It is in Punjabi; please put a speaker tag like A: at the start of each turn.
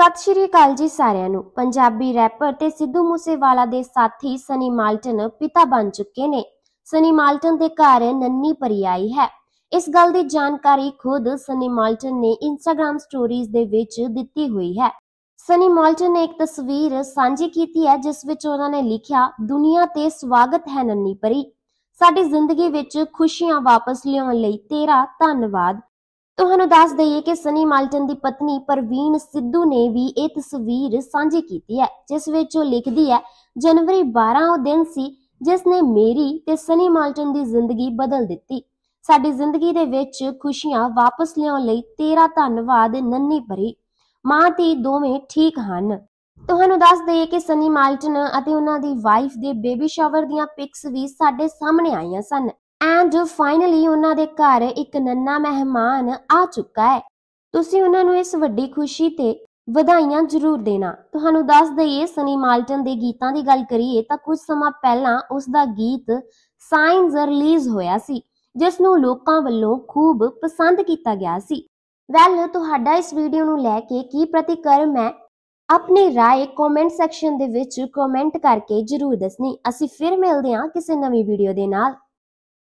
A: ਸਤਿ ਸ਼੍ਰੀ ਅਕਾਲ ਜੀ ਸਾਰਿਆਂ ਨੂੰ ਪੰਜਾਬੀ ਰੈਪਰ ਤੇ ਸਿੱਧੂ ਮੂਸੇਵਾਲਾ ਦੇ ਸਾਥੀ ਸਨੀ ਮਾਲਟਨ ਪਿਤਾ ਬਣ ਚੁੱਕੇ ਨੇ ਸਨੀ ਮਾਲਟਨ ਦੇ ਘਰ ਨੰਨੀ ਪਰੀ ਆਈ ਹੈ ਇਸ ਗੱਲ ਦੀ ਜਾਣਕਾਰੀ ਖੁਦ ਸਨੀ ਮਾਲਟਨ ਨੇ ਇੰਸਟਾਗ੍ਰam ਸਟੋਰੀਜ਼ ਦੇ ਵਿੱਚ ਦਿੱਤੀ ਹੋਈ ਹੈ ਸਨੀ ਮਾਲਟਨ ਨੇ ਇੱਕ ਤਸਵੀਰ ਸਾਂਝੀ ਕੀਤੀ ਹੈ ਜਿਸ ਵਿੱਚ ਉਹਨਾਂ ਨੇ ਲਿਖਿਆ ਦੁਨੀਆ ਤੇ ਸਵਾਗਤ ਹੈ ਨੰਨੀ ਪਰੀ ਸਾਡੀ ਜ਼ਿੰਦਗੀ ਵਿੱਚ ਖੁਸ਼ੀਆਂ ਵਾਪਸ ਲਿਆਉਣ ਲਈ ਤੇਰਾ ਧੰਨਵਾਦ ਤੁਹਾਨੂੰ ਦੱਸ ਦਈਏ ਕਿ ਸਨੀ ਮਾਲਟਨ ਦੀ ਪਤਨੀ ਪ੍ਰਵੀਨ ਸਿੱਧੂ ਨੇ ਵੀ ਇਹ ਤਸਵੀਰ ਸਾਂਝੀ ਕੀਤੀ ਹੈ ਜਿਸ ਵਿੱਚ ਉਹ ਲਿਖਦੀ ਹੈ ਜਨਵਰੀ 12 ਉਹ ਦਿਨ ਸੀ ਜਿਸ ਨੇ ਮੇਰੀ ਤੇ ਸਨੀ ਮਾਲਟਨ ਦੀ ਜ਼ਿੰਦਗੀ ਬਦਲ ਦਿੱਤੀ ਸਾਡੀ ਜ਼ਿੰਦਗੀ ਦੇ ਵਿੱਚ ਖੁਸ਼ੀਆਂ ਵਾਪਸ ਲਿਆਉਣ ਲਈ ਤੇਰਾ ਧੰਨਵਾਦ ਨੰਨੀ ਭਰੀ ਮਾਂ ਤੇ ਦੋਵੇਂ ਠੀਕ ਹਨ ਤੁਹਾਨੂੰ ਦੱਸ ਦਈਏ ਕਿ ਸਨੀ ਮਾਲਟਨ ਅਤੇ ਉਹਨਾਂ ਦੀ ਵਾਈਫ ਦੇ ਬੇਬੀ ਸ਼ਾਵਰ ਦੀਆਂ ਪਿਕਸ ਵੀ ਸਾਡੇ ਸਾਹਮਣੇ ਆਈਆਂ ਸਨ ਐਂਡ ਫਾਈਨਲੀ ਉਹਨਾਂ ਦੇ ਘਰ ਇੱਕ ਨੰਨਾ ਮਹਿਮਾਨ ਆ ਚੁੱਕਾ ਹੈ ਤੁਸੀਂ ਉਹਨਾਂ ਨੂੰ ਇਸ ਵੱਡੀ ਖੁਸ਼ੀ ਤੇ ਵਧਾਈਆਂ ਜ਼ਰੂਰ ਦੇਣਾ ਤੁਹਾਨੂੰ ਦੱਸ ਦਈਏ ਸਨੀ ਮਾਲਟਨ ਦੇ ਗੀਤਾਂ ਦੀ ਗੱਲ ਕਰੀਏ ਤਾਂ ਕੁਝ ਸਮਾਂ ਪਹਿਲਾਂ ਉਸ ਦਾ ਗੀਤ ਸਾਇਨਸ ਰਿਲੀਜ਼ ਹੋਇਆ ਸੀ ਜਿਸ ਨੂੰ ਲੋਕਾਂ ਵੱਲੋਂ ਖੂਬ ਪਸੰਦ ਕੀਤਾ ਗਿਆ ਸੀ ਵੈਲ ਤੁਹਾਡਾ ਇਸ ਵੀਡੀਓ ਨੂੰ ਲੈ ਕੇ ਕੀ ਪ੍ਰਤੀਕਰਮ ਹੈ ਆਪਣੀ رائے ਕਮੈਂਟ ਸੈਕਸ਼ਨ ਦੇ ਵਿੱਚ ਕਮੈਂਟ ਕਰਕੇ ਜਰੂਰ ਦੱਸਣੀ ਅਸੀਂ ਫਿਰ ਮਿਲਦੇ ਹਾਂ ਕਿਸੇ ਨਵੀਂ ਵੀਡੀਓ ਦੇ ਨਾਲ